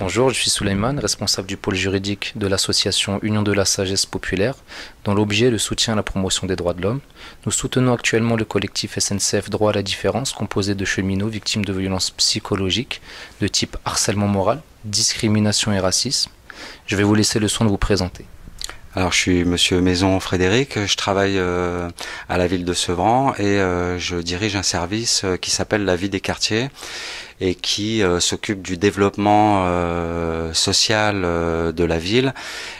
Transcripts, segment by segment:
Bonjour, je suis Souleyman, responsable du pôle juridique de l'association Union de la Sagesse Populaire, dont l'objet est le soutien à la promotion des droits de l'homme. Nous soutenons actuellement le collectif SNCF Droit à la différence, composé de cheminots victimes de violences psychologiques de type harcèlement moral, discrimination et racisme. Je vais vous laisser le soin de vous présenter. Alors je suis Monsieur Maison Frédéric, je travaille euh, à la ville de Sevran et euh, je dirige un service euh, qui s'appelle la vie des quartiers et qui s'occupe du développement social de la ville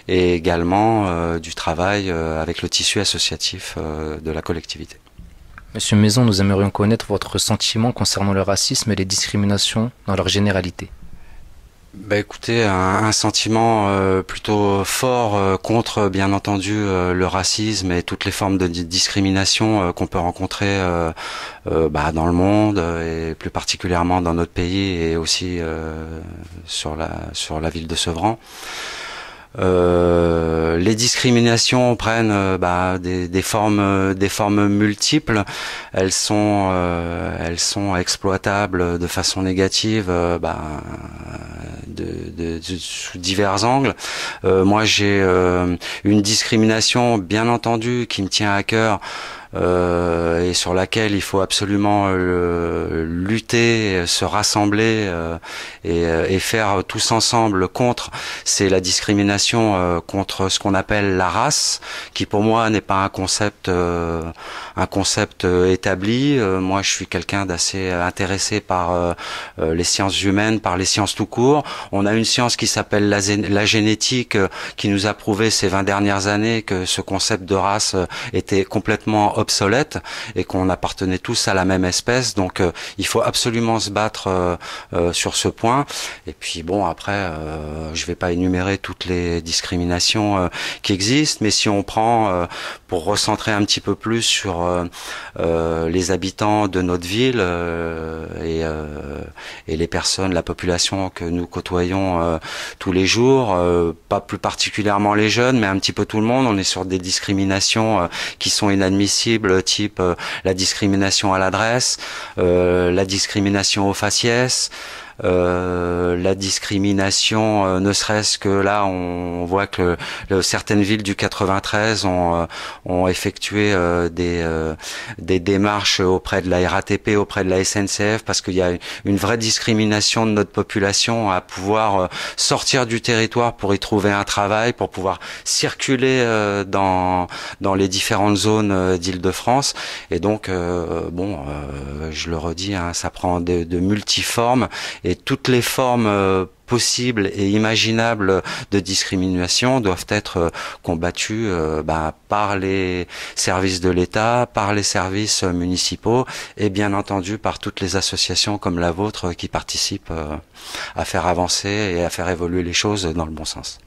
et également du travail avec le tissu associatif de la collectivité. Monsieur Maison, nous aimerions connaître votre sentiment concernant le racisme et les discriminations dans leur généralité bah écoutez, un, sentiment euh, plutôt fort euh, contre, bien entendu, euh, le racisme et toutes les formes de discrimination qu'on peut rencontrer bah, dans le monde et plus particulièrement dans notre pays et aussi sur la sur la ville de Sevran. les discriminations prennent bah, des, formes, des formes multiples. Elles sont, elles sont exploitables de façon négative bah, de, sous divers angles. Euh, moi, j'ai euh, une discrimination, bien entendu, qui me tient à cœur. Euh, et sur laquelle il faut absolument euh, lutter, euh, se rassembler et, et, faire tous ensemble contre, c'est la discrimination contre ce qu'on appelle la race, qui pour moi n'est pas un concept, un concept établi. moi, je suis quelqu'un d'assez intéressé par les sciences humaines, par les sciences tout court. On a une science qui s'appelle la, la, génétique, qui nous a prouvé ces 20 dernières années que ce concept de race était complètement obsolète et qu'on appartenait tous à la même espèce. Donc euh, il faut absolument se battre euh, euh, sur ce point. Et puis bon, après, je vais pas énumérer toutes les discriminations qui existent, mais si on prend, pour recentrer un petit peu plus sur les habitants de notre ville et, les personnes, la population que nous côtoyons tous les jours, pas plus particulièrement les jeunes, mais un petit peu tout le monde, on est sur des discriminations qui sont inadmissibles type euh, la discrimination à l'adresse, euh, la discrimination aux faciès, euh, la discrimination, euh, ne serait-ce que là, on voit que certaines villes du 93 euh, ont, effectué des, des démarches auprès de la RATP, auprès de la SNCF, parce qu'il y a une vraie discrimination de notre population à pouvoir sortir du territoire pour y trouver un travail, pour pouvoir circuler dans, dans les différentes zones d'Île-de-France. Et donc, bon, je le redis, hein, ça prend de, de multiformes et toutes les formes euh, possibles et imaginables de discrimination doivent être euh, combattues euh, ben, par les services de l'État, par les services municipaux et bien entendu par toutes les associations comme la vôtre qui participent à faire avancer et à faire évoluer les choses dans le bon sens.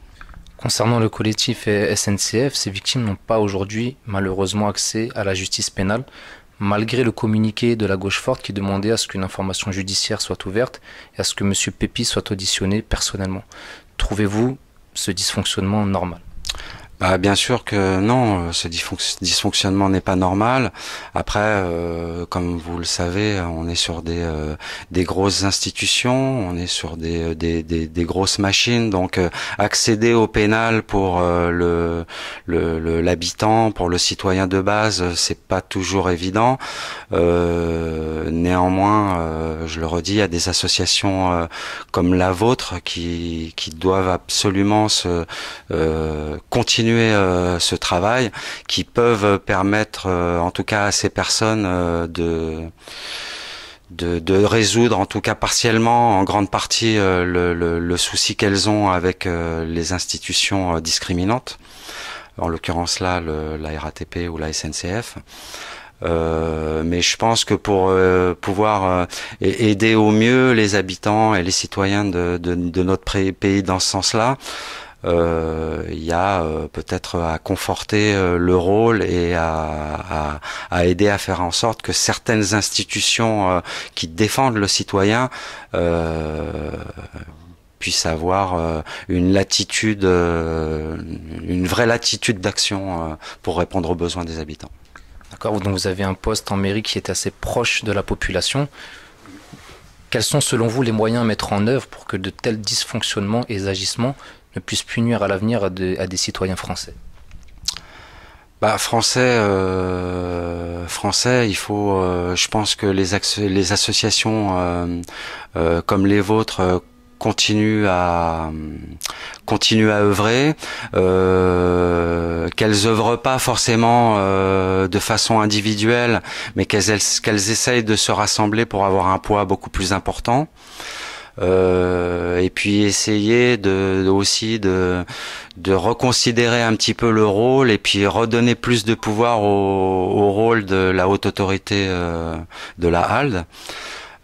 Concernant le collectif SNCF, ces victimes n'ont pas aujourd'hui malheureusement accès à la justice pénale malgré le communiqué de la gauche forte qui demandait à ce qu'une information judiciaire soit ouverte et à ce que M. Pépi soit auditionné personnellement. Trouvez-vous ce dysfonctionnement normal bah, bien sûr que non, ce dysfonctionnement n'est pas normal. Après, euh, comme vous le savez, on est sur des euh, des grosses institutions, on est sur des euh, des, grosses machines. Donc, accéder au pénal pour le l'habitant, pour le citoyen de base, c'est pas toujours évident. néanmoins, je le redis, il y a des associations comme la vôtre qui qui doivent absolument se continuer euh, ce travail, qui peuvent euh, permettre euh, en tout cas à ces personnes de... De, résoudre en tout cas partiellement, en grande partie, le, souci qu'elles ont avec les institutions discriminantes, en l'occurrence là la RATP ou la SNCF. mais je pense que pour pouvoir aider au mieux les habitants et les citoyens de notre pays dans ce sens-là, euh, il y a euh, peut-être à conforter euh, le rôle et à, aider à faire en sorte que certaines institutions qui défendent le citoyen puissent avoir une latitude, une vraie latitude d'action pour répondre aux besoins des habitants. D'accord, donc vous avez un poste en mairie qui est assez proche de la population. Quels sont selon vous les moyens à mettre en œuvre pour que de tels dysfonctionnements et agissements ne puisse plus nuire à l'avenir à, des citoyens français bah, français, euh, français, il faut, euh, je pense que les, les associations euh, comme les vôtres continuent à continue à œuvrer, euh, qu'elles œuvrent pas forcément de façon individuelle, mais qu'elles qu'elles essayent de se rassembler pour avoir un poids beaucoup plus important. Euh, et puis essayer de, aussi de, de reconsidérer un petit peu le rôle et puis redonner plus de pouvoir au, rôle de la haute autorité euh, de la HALD.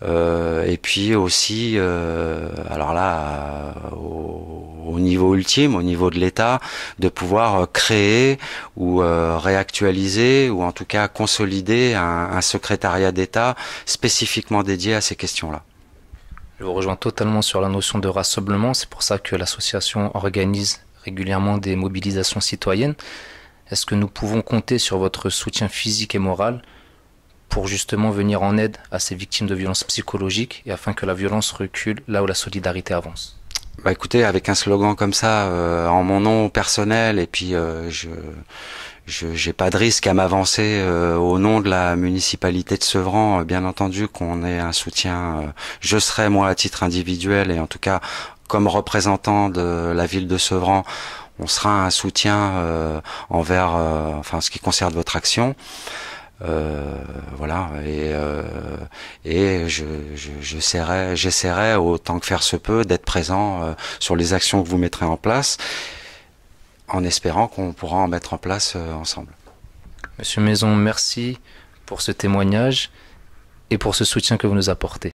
Euh, et puis aussi, alors là, au, niveau ultime, au niveau de l'État, de pouvoir créer ou réactualiser ou en tout cas consolider un secrétariat d'État spécifiquement dédié à ces questions-là. Je vous rejoins totalement sur la notion de rassemblement. C'est pour ça que l'association organise régulièrement des mobilisations citoyennes. Est-ce que nous pouvons compter sur votre soutien physique et moral pour justement venir en aide à ces victimes de violences psychologiques et afin que la violence recule là où la solidarité avance bah écoutez, avec un slogan comme ça, euh, en mon nom personnel, et puis euh, je j'ai pas de risque à m'avancer euh, au nom de la municipalité de Sevran, bien entendu qu'on ait un soutien, je serai moi à titre individuel et en tout cas comme représentant de la ville de Sevran, on sera un soutien envers enfin ce qui concerne votre action. Euh, voilà et euh, et je j'essaierai j'essaierai autant que faire se peut d'être présent euh, sur les actions que vous mettrez en place en espérant qu'on pourra en mettre en place ensemble. Monsieur Maison, merci pour ce témoignage et pour ce soutien que vous nous apportez.